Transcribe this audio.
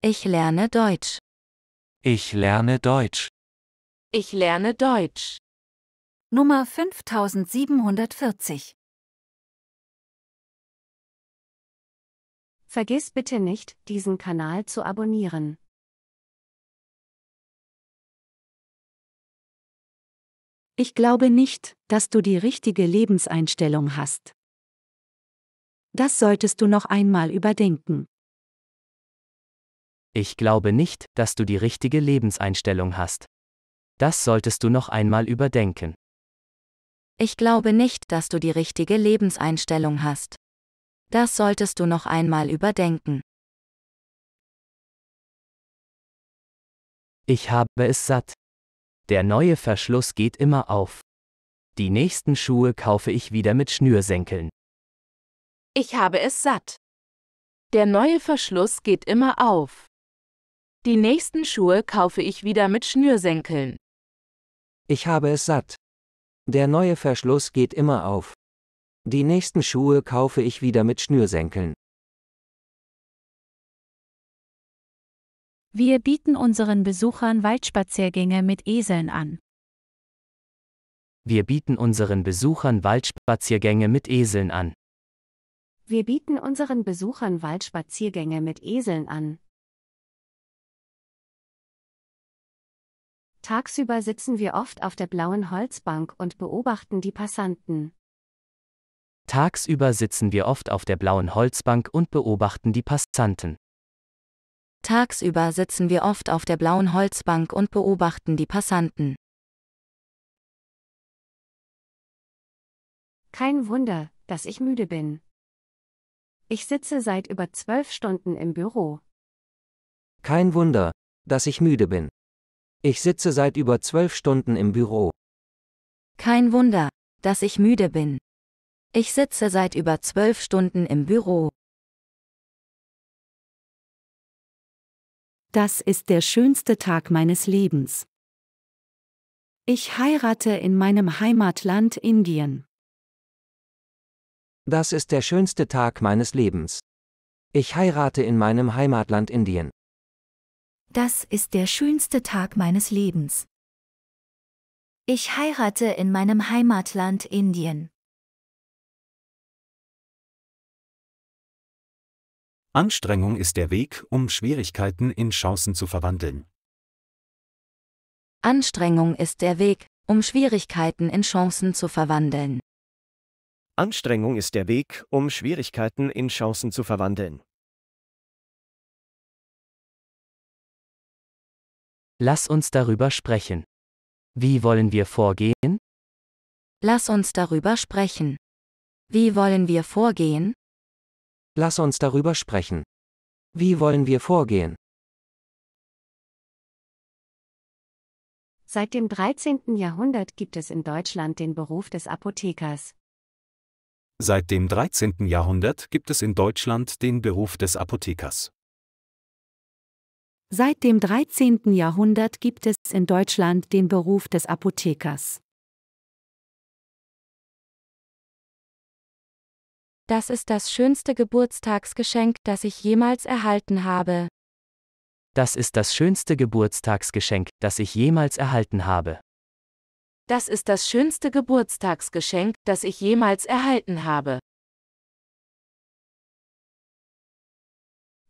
Ich lerne Deutsch. Ich lerne Deutsch. Ich lerne Deutsch. Nummer 5740. Vergiss bitte nicht, diesen Kanal zu abonnieren. Ich glaube nicht, dass du die richtige Lebenseinstellung hast. Das solltest du noch einmal überdenken. Ich glaube nicht, dass du die richtige Lebenseinstellung hast. Das solltest du noch einmal überdenken. Ich glaube nicht, dass du die richtige Lebenseinstellung hast. Das solltest du noch einmal überdenken. Ich habe es satt. Der neue Verschluss geht immer auf. Die nächsten Schuhe kaufe ich wieder mit Schnürsenkeln. Ich habe es satt. Der neue Verschluss geht immer auf. Die nächsten Schuhe kaufe ich wieder mit Schnürsenkeln. Ich habe es satt. Der neue Verschluss geht immer auf. Die nächsten Schuhe kaufe ich wieder mit Schnürsenkeln. Wir bieten unseren Besuchern Waldspaziergänge mit Eseln an. Wir bieten unseren Besuchern Waldspaziergänge mit Eseln an. Wir bieten unseren Besuchern Waldspaziergänge mit Eseln an. Tagsüber sitzen wir oft auf der blauen Holzbank und beobachten die Passanten. Tagsüber sitzen wir oft auf der blauen Holzbank und beobachten die Passanten. Tagsüber sitzen wir oft auf der blauen Holzbank und beobachten die Passanten. Kein Wunder, dass ich müde bin. Ich sitze seit über zwölf Stunden im Büro. Kein Wunder, dass ich müde bin. Ich sitze seit über zwölf Stunden im Büro. Kein Wunder, dass ich müde bin. Ich sitze seit über zwölf Stunden im Büro. Das ist der schönste Tag meines Lebens. Ich heirate in meinem Heimatland Indien. Das ist der schönste Tag meines Lebens. Ich heirate in meinem Heimatland Indien. Das ist der schönste Tag meines Lebens. Ich heirate in meinem Heimatland Indien. Anstrengung ist der Weg, um Schwierigkeiten in Chancen zu verwandeln. Anstrengung ist der Weg, um Schwierigkeiten in Chancen zu verwandeln. Anstrengung ist der Weg, um Schwierigkeiten in Chancen zu verwandeln. Lass uns darüber sprechen. Wie wollen wir vorgehen? Lass uns darüber sprechen. Wie wollen wir vorgehen? Lass uns darüber sprechen. Wie wollen wir vorgehen? Seit dem 13. Jahrhundert gibt es in Deutschland den Beruf des Apothekers. Seit dem 13. Jahrhundert gibt es in Deutschland den Beruf des Apothekers. Seit dem 13. Jahrhundert gibt es in Deutschland den Beruf des Apothekers. Das ist das schönste Geburtstagsgeschenk, das ich jemals erhalten habe. Das ist das schönste Geburtstagsgeschenk, das ich jemals erhalten habe. Das ist das schönste Geburtstagsgeschenk, das ich jemals erhalten habe.